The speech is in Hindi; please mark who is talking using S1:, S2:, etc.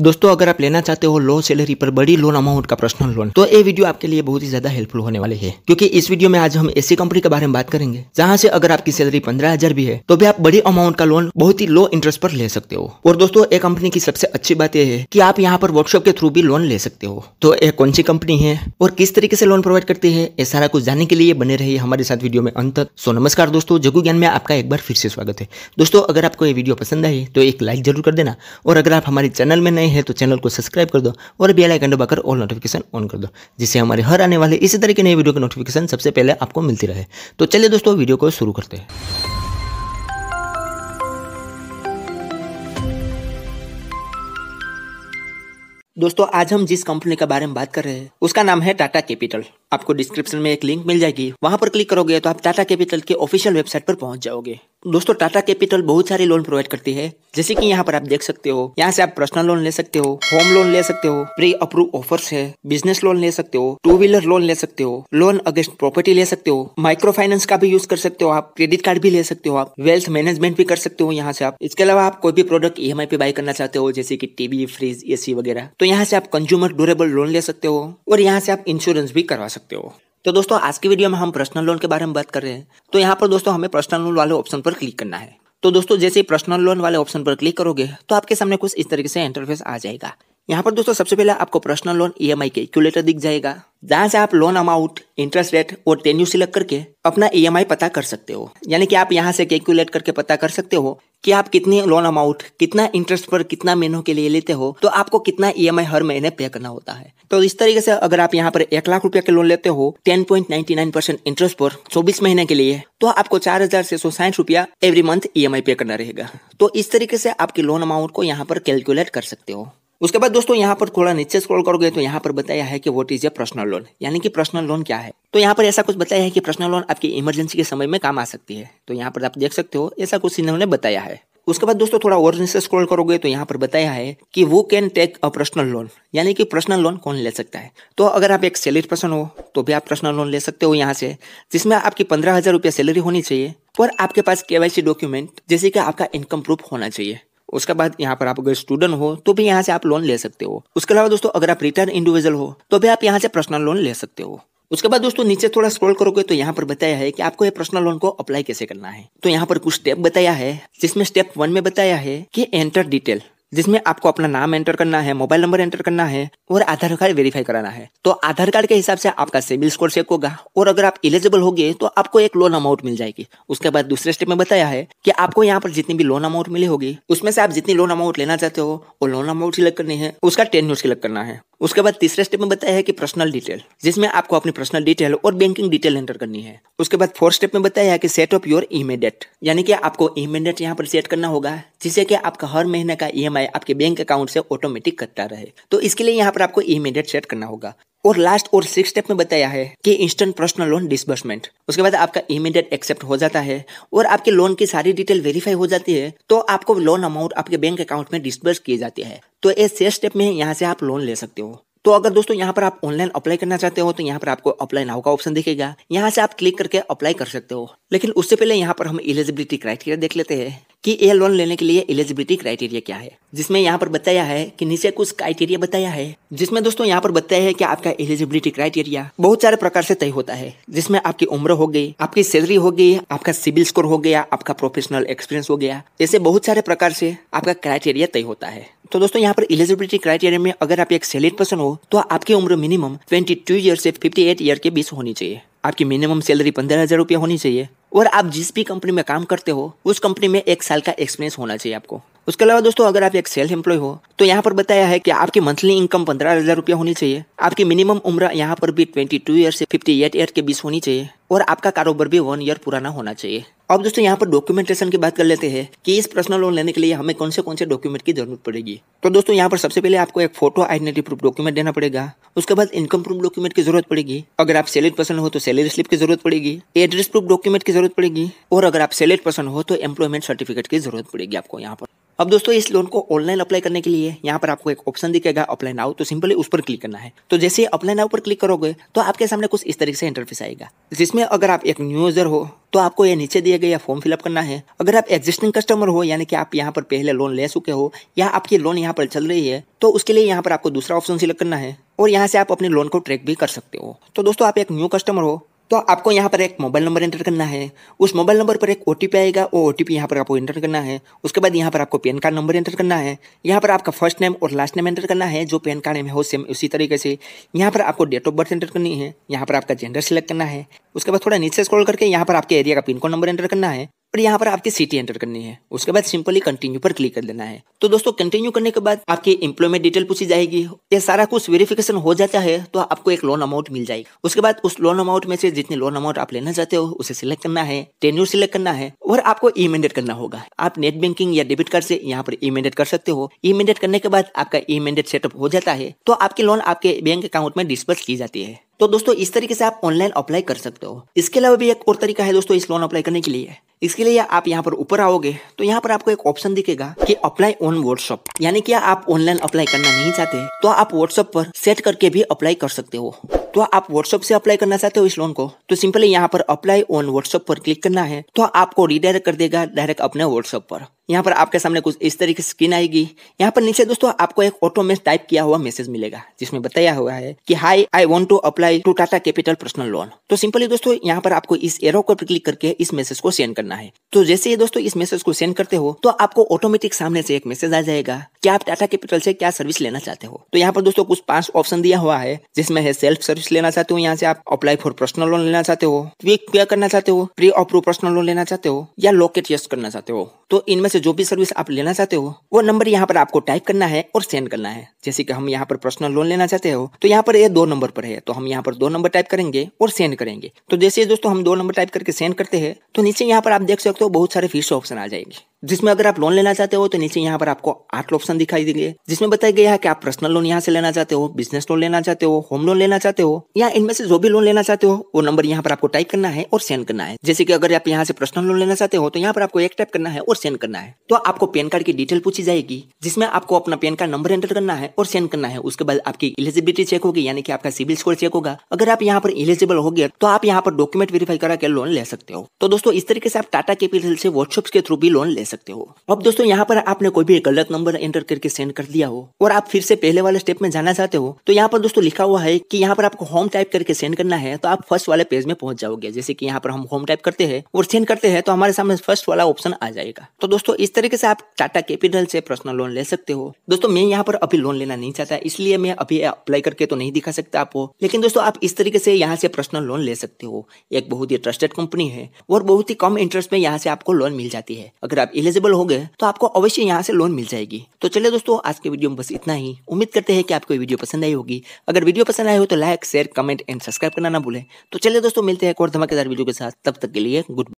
S1: दोस्तों अगर आप लेना चाहते हो लो सैलरी पर बड़ी लोन अमाउंट का पर्सनल लोन तो ये वीडियो आपके लिए बहुत ही ज्यादा हेल्पफुल होने वाले है क्योंकि इस वीडियो में आज हम ऐसी कंपनी के बारे में बात करेंगे जहां से अगर आपकी सैलरी पंद्रह हजार भी है तो भी आप बड़ी अमाउंट का लोन बहुत ही लो इंटरेस्ट पर ले सकते हो और दोस्तों ये कंपनी की सबसे अच्छी बात यह है की आप यहाँ पर वर्कशॉप के थ्रू भी लोन ले सकते हो तो ये कौन सी कंपनी है और किस तरीके से लोन प्रोवाइड करती है ये सारा कुछ जानने के लिए बने रही हमारे साथ वीडियो में अंत सो नमस्कार दोस्तों जगू ज्ञान में आपका एक बार फिर से स्वागत है दोस्तों अगर आपको ये वीडियो पसंद आई तो एक लाइक जरूर कर देना और अगर आप हमारे चैनल में नए हैं तो चैनल को सब्सक्राइब कर दो और बेल आइकन दबाकर ऑल नोटिफिकेशन ऑन कर दो जिससे हमारे हर आने वाले इसी तरह के नए वीडियो के नोटिफिकेशन सबसे पहले आपको मिलती रहे तो चलिए दोस्तों वीडियो को शुरू करते हैं दोस्तों आज हम जिस कंपनी के बारे में बात कर रहे हैं उसका नाम है टाटा कैपिटल आपको डिस्क्रिप्शन में एक लिंक मिल जाएगी वहां पर क्लिक करोगे तो आप टाटा कैपिटल के ऑफिशियल वेबसाइट पर पहुंच जाओगे दोस्तों टाटा कैपिटल बहुत सारे लोन प्रोवाइड करती है जैसे कि यहाँ पर आप देख सकते हो यहाँ से आप पर्सनल लोन ले सकते हो होम लोन ले सकते हो प्री अप्रूव ऑफर्स है बिजनेस लोन ले सकते हो टू व्हीलर लोन ले सकते हो लोन अगेंस्ट प्रॉपर्टी ले सकते हो माइक्रो फाइनेंस का भी यूज कर सकते हो आप क्रेडिट कार्ड भी ले सकते हो आप वेल्थ मैनेजमेंट भी कर सकते हो यहाँ से आप इसके अलावा आप कोई भी प्रोडक्ट ई e पे बाय करना चाहते हो जैसे की टीवी फ्रिज सी वगैरह तो यहाँ से आप कंज्यूमर ड्यूरेबल लोन ले सकते हो और यहाँ से आप इंश्योरेंस भी करवा सकते हो तो दोस्तों आज की वीडियो में हम पर्सनल लोन के बारे में बात कर रहे हैं तो यहाँ पर दोस्तों हमें पर्सनल लोन वाले ऑप्शन पर क्लिक करना है तो दोस्तों जैसे पर्सनल लोन वाले ऑप्शन पर क्लिक करोगे तो आपके सामने कुछ इस तरीके से इंटरफेस आ जाएगा यहाँ पर दोस्तों सबसे पहले आपको पर्सनल लोन ईएमआई कैलकुलेटर दिख जाएगा जहां से आप लोन अमाउंट इंटरेस्ट रेट और टेन्यू सिलेक्ट करके अपना ईएमआई e पता कर सकते हो यानी कि आप यहाँ से कैलकुलेट करके पता कर सकते हो कि आप कितने लोन अमाउंट कितना इंटरेस्ट पर कितना महीनों के लिए लेते हो तो आपको कितना ईएमआई e हर महीने पे करना होता है तो इस तरीके से अगर आप यहाँ पर एक लाख रुपया के लोन लेते हो ten point ninety nine percent interest पर चौबीस महीने के लिए तो आपको चार हजार छह सौ साठ रुपया एवरी मंथ आई पे करना रहेगा तो इस तरीके से आपकी लोन अमाउंट को यहाँ पर कैलकुलेट कर सकते हो उसके बाद दोस्तों यहाँ पर थोड़ा नीचे स्क्रॉल करोगे तो यहाँ पर बताया है कि what is a personal loan यानी कि पर्सनल लोन क्या है तो यहाँ पर ऐसा कुछ बताया है कि पर्सनल लोन आपकी इमरजेंसी के समय में काम आ सकती है तो यहाँ पर आप देख सकते हो ऐसा कुछ इन्होंने बताया है उसके बाद दोस्तों थोड़ा और नीचे स्क्रॉल करोगे तो यहाँ पर बताया है कि who can take a personal loan यानी कि पर्सनल लोन कौन ले सकता है तो अगर आप एक सैलरी पर्सन हो तो भी आप पर्सनल लोन ले सकते हो यहाँ से जिसमें आपकी पंद्रह हजार रुपया सैलरी होनी चाहिए और आपके पास केवाईसी डॉक्यूमेंट जैसे कि आपका इनकम प्रूफ होना चाहिए उसके बाद यहाँ पर आप अगर स्टूडेंट हो तो भी यहाँ से आप लोन ले सकते हो उसके अलावा दोस्तों अगर आप रिटर्न इंडिविजुअल हो तो भी आप यहाँ से पर्सनल लोन ले सकते हो उसके बाद दोस्तों नीचे थोड़ा स्क्रॉल करोगे तो यहाँ पर बताया है कि आपको ये पर्सनल लोन को अप्लाई कैसे करना है तो यहाँ पर कुछ स्टेप बताया है जिसमें स्टेप वन में बताया है कि एंटर डिटेल जिसमें आपको अपना नाम एंटर करना है मोबाइल नंबर एंटर करना है और आधार कार्ड वेरीफाई कराना है तो आधार कार्ड के हिसाब से आपका सिविल स्कोर चेक होगा और अगर आप इलिजिबल होगी तो आपको एक लोन अमाउंट मिल जाएगी उसके बाद दूसरे स्टेप में बताया है कि आपको यहाँ पर जितनी भी लोन अमाउंट मिली होगी उसमें से आप जितनी लोन अमाउंट लेना चाहते हो वो लोन अमाउंट सिलेक्ट करनी है उसका टेन न्यूज सिलेक्ट करना है उसके बाद तीसरे स्टेप में बताया है कि पर्सनल डिटेल जिसमें आपको अपनी पर्सनल डिटेल और बैंकिंग डिटेल एंटर करनी है उसके बाद फोर्थ स्टेप में बताया है कि सेट ऑफ योर इमीडिएट यानी कि आपको इमीडिएट यहाँ पर सेट करना होगा जिससे कि आपका हर महीने का ई है आपके बैंक अकाउंट से ऑटोमेटिक कटता रहे तो इसके लिए यहाँ पर आपको इमीडिएट सेट करना होगा और लास्ट और सिक्स स्टेप में बताया है कि इंस्टेंट पर्सनल लोन डिसबर्समेंट उसके बाद आपका इमीडिएट एक्सेप्ट हो जाता है और आपके लोन की सारी डिटेल वेरीफाई हो जाती है तो आपको लोन अमाउंट आपके बैंक अकाउंट में डिसबर्स किए जाते हैं तो ये सिक्स स्टेप में यहाँ से आप लोन ले सकते हो तो अगर दोस्तों यहाँ पर आप ऑनलाइन अप्लाई करना चाहते हो तो यहाँ पर आपको अप्लाई नाउ का ऑप्शन दिखेगा यहाँ से आप क्लिक करके अप्लाई कर सकते हो लेकिन उससे पहले यहाँ पर हम एलिजिबिलिटी क्राइटेरिया देख लेते हैं कि ये लोन लेने के लिए एलिजिबिलिटी क्राइटेरिया क्या है जिसमें यहाँ पर बताया है कि नीचे कुछ क्राइटेरिया बताया है जिसमें दोस्तों यहाँ पर बताया है कि आपका एलिजिबिलिटी क्राइटेरिया बहुत सारे प्रकार से तय होता है जिसमें आपकी उम्र हो गई आपकी सैलरी हो गई आपका सिविल स्कोर हो गया आपका प्रोफेशनल एक्सपीरियंस हो गया ऐसे बहुत सारे प्रकार से आपका क्राइटेरिया तय होता है तो दोस्तों यहाँ पर एलिजिबिलिटी क्राइटेरिया में अगर आप एक सैलरी पर्सन हो तो आपकी उम्र मिनिमम ट्वेंटी ईयर से फिफ्टी ईयर के बीच होनी चाहिए आपकी मिनिमम सैलरी पंद्रह हजार रुपया होनी चाहिए और आप जिस भी कंपनी में काम करते हो उस कंपनी में एक साल का एक्सपीरियंस होना चाहिए आपको उसके अलावा दोस्तों अगर आप एक सेल्फ एम्प्लॉय हो तो यहाँ पर बताया है कि आपकी मंथली इनकम पंद्रह हजार रुपया होनी चाहिए आपकी मिनिमम उम्र यहाँ पर भी ट्वेंटी टू ईयर से फिफ्टी एट ईयर के बीच होनी चाहिए और आपका कारोबार भी वन ईयर पुराना होना चाहिए अब दोस्तों यहाँ पर डॉक्यूमेंटेशन की बात कर लेते हैं कि इस पर्सनल लोन लेने के लिए हमें कौन से कौन से डॉक्यूमेंट की जरूरत पड़ेगी तो दोस्तों यहाँ पर सबसे पहले आपको एक फोटो आइडेंटिटी प्रूफ डॉक्यूमेंट देना पड़ेगा उसके बाद इनकम प्रूफ डॉक्यूमेंट की जरूरत पड़ेगी अगर आप सेलेड पर्सन हो तो सैलरी स्लिप की जरूरत पड़ेगी एड्रेस प्रूफ डॉक्यूमेंट की जरूरत पड़ेगी और अगर आप सेलेक्ट पर्सन हो तो एम्प्लॉयमेंट सर्टिफिकेट की जरूरत पड़ेगी आपको यहाँ पर अब दोस्तों इस लोन को ऑनलाइन अप्लाई करने के लिए यहाँ पर आपको एक ऑप्शन दिखेगा अप्लाई नाउ तो सिंपली उस पर क्लिक करना है तो जैसे अप्लाई नाउ पर क्लिक करोगे तो आपके सामने कुछ इस तरीके से इंटरफेस आएगा जिसमें में अगर आप एक न्यू यूजर हो तो आपको ये नीचे दिए गए फॉर्म फिलअप करना है अगर आप एग्जिस्टिंग कस्टमर हो यानी कि आप यहाँ पर पहले लोन ले चुके हो या आपकी लोन यहाँ पर चल रही है तो उसके लिए यहाँ पर आपको दूसरा ऑप्शन सिलेक्ट करना है और यहाँ से आप अपने लोन को ट्रैक भी कर सकते हो तो दोस्तों आप एक न्यू कस्टमर हो तो आपको यहाँ पर एक मोबाइल नंबर एंटर करना है उस मोबाइल नंबर पर एक ओ आएगा वो ओ टी यहाँ पर आपको एंटर करना है उसके बाद यहाँ पर आपको पैन कार्ड नंबर एंटर करना है यहाँ पर आपका फर्स्ट नेम और लास्ट नेम एंटर करना है जो पैन कार्ड में हो सेम उसी तरीके से यहाँ पर आपको डेट ऑफ बर्थ एंटर करनी है यहाँ पर आपका जेंडर सेलेक्ट करना है उसके बाद थोड़ा नीचे स्क्रॉल करके यहाँ पर आपके एरिया का पिन कोड नंबर एंटर करना है पर यहाँ पर आपकी सिटी एंटर करनी है उसके बाद सिंपली कंटिन्यू पर क्लिक कर देना है तो दोस्तों कंटिन्यू करने के बाद आपकी एम्प्लॉयमेंट डिटेल पूछी जाएगी ये सारा कुछ वेरिफिकेशन हो जाता है तो आपको एक लोन अमाउंट मिल जाएगी उसके बाद उस लोन अमाउंट में से जितने लोन अमाउंट आप लेना चाहते हो उसे सिलेक्ट करना है टेन्यूर सिलेक्ट करना है और आपको ई मैंडेट करना होगा आप नेट बैंकिंग या डेबिट कार्ड से यहाँ पर ई मैंडेट कर सकते हो ई मैंडेट करने के बाद आपका ई मैंडेट सेटअप हो जाता है तो आपकी लोन आपके बैंक अकाउंट में डिस्पर्स की जाती है तो दोस्तों इस तरीके से आप ऑनलाइन अप्लाई कर सकते हो इसके अलावा भी एक और तरीका है दोस्तों इस लोन अप्लाई करने के लिए इसके लिए आप यहाँ पर ऊपर आओगे तो यहाँ पर आपको एक ऑप्शन दिखेगा कि अप्लाई ऑन व्हाट्सअप यानी कि आप ऑनलाइन अप्लाई करना नहीं चाहते तो आप व्हाट्सअप पर सेट करके भी अप्लाई कर सकते हो तो आप व्हाट्सअप से अप्लाई करना चाहते हो इस लोन को तो सिंपली यहाँ पर अप्लाई ऑन व्हाट्सअप पर क्लिक करना है तो आपको रिडायरेक्ट कर देगा डायरेक्ट अपने व्हाट्सअप पर यहाँ पर आपके सामने कुछ इस तरीके की स्क्रीन आएगी यहाँ पर नीचे दोस्तों आपको एक ऑटो टाइप किया हुआ मैसेज मिलेगा जिसमें बताया हुआ है कि hi I want to apply to Tata capital personal loan तो सिंपली दोस्तों यहाँ पर आपको इस एरो को क्लिक करके इस मैसेज को सेंड करना करना है तो जैसे ही दोस्तों इस मैसेज को सेंड करते हो तो आपको ऑटोमेटिक सामने से एक मैसेज आ जाएगा कि आप टाटा कैपिटल से क्या सर्विस लेना चाहते हो तो यहाँ पर दोस्तों कुछ पांच ऑप्शन दिया हुआ है जिसमें है सेल्फ सर्विस लेना चाहते हो यहाँ से आप अप्लाई फॉर पर्सनल लोन लेना चाहते हो तो क्या करना चाहते हो प्री अप्रूव पर्सनल लोन लेना चाहते हो या लोकेट यस करना चाहते हो तो इनमें से जो भी सर्विस आप लेना चाहते हो वो नंबर यहाँ पर आपको टाइप करना है और सेंड करना है जैसे कि हम यहाँ पर पर्सनल लोन लेना चाहते हो तो यहाँ पर ये दो नंबर पर है तो हम यहाँ पर दो नंबर टाइप करेंगे और सेंड करेंगे तो जैसे दोस्तों हम दो नंबर टाइप करके सेंड करते हैं तो नीचे यहाँ पर आप आप देख सकते हो बहुत सारे फिश ऑप्शन आ जाएंगे जिसमें अगर आप लोन लेना चाहते हो तो नीचे यहाँ पर आपको आठ ऑप्शन दिखाई देंगे जिसमें बताया गया है कि आप पर्सनल लोन यहाँ से लेना चाहते हो बिजनेस लोन लेना चाहते हो होम लोन लेना चाहते हो या इनमें से जो भी लोन लेना चाहते हो वो नंबर यहाँ पर आपको टाइप करना है और सेंड करना है जैसे कि अगर आप यहाँ से पर्सनल लोन लेना चाहते हो तो यहाँ पर आपको एक टाइप करना है और सेंड करना है तो आपको पैन कार्ड की डिटेल पूछी जाएगी जिसमें आपको अपना पैन कार्ड नंबर एंटर करना है और सेंड करना है उसके बाद आपकी इलिजिबिलिटी चेक होगी यानी कि आपका सिविल स्कोर चेक होगा अगर आप यहाँ पर इलिजिबल हो गया तो आप यहाँ पर डॉक्यूमेंट वेरीफाई करा के लोन ले सकते हो तो दोस्तों इस तरीके से आप टाटा कैपिटल से व्हाट्सअप के थ्रू भी लोन ले सकते हो अब दोस्तों यहाँ पर आपने कोई भी गलत नंबर एंटर करके सेंड कर दिया हो और आप फिर से पहले वाले स्टेप में जाना चाहते हो तो यहाँ पर दोस्तों लिखा हुआ है कि यहाँ पर आपको होम टाइप करके सेंड करना है तो आप फर्स्ट वाले पेज में पहुंच जाओगे जैसे कि यहाँ पर हम होम टाइप करते हैं और सेंड करते हैं तो हमारे सामने फर्स्ट वाला ऑप्शन आ जाएगा तो दोस्तों इस तरीके से आप टाटा कैपिटल से पर्सनल लोन ले सकते हो दोस्तों मैं यहाँ पर अभी लोन लेना नहीं चाहता इसलिए मैं अभी अप्लाई करके तो नहीं दिखा सकता आपको लेकिन दोस्तों आप इस तरीके से यहाँ से पर्सनल लोन ले सकते हो एक बहुत ही ट्रस्टेड कंपनी है और बहुत ही कम इंटरेस्ट में यहाँ से आपको लोन मिल जाती है अगर आप ये एलिजिबल हो गए तो आपको अवश्य यहाँ से लोन मिल जाएगी तो चलिए दोस्तों आज के वीडियो में बस इतना ही उम्मीद करते हैं कि आपको वीडियो पसंद आई होगी अगर वीडियो पसंद आए हो तो like share comment and subscribe करना ना भूलें तो चलिए दोस्तों मिलते हैं एक और धमाकेदार वीडियो के साथ तब तक के लिए गुड